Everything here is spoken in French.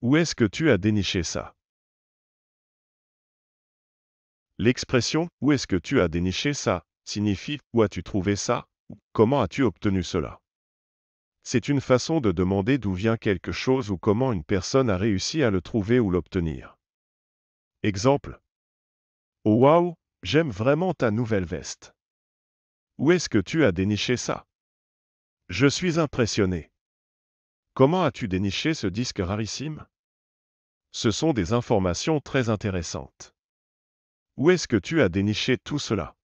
Où est-ce que tu as déniché ça L'expression Où est-ce que tu as déniché ça signifie Où as-tu trouvé ça Comment as-tu obtenu cela C'est une façon de demander d'où vient quelque chose ou comment une personne a réussi à le trouver ou l'obtenir. Exemple Oh waouh, j'aime vraiment ta nouvelle veste. Où est-ce que tu as déniché ça Je suis impressionné. Comment as-tu déniché ce disque rarissime Ce sont des informations très intéressantes. Où est-ce que tu as déniché tout cela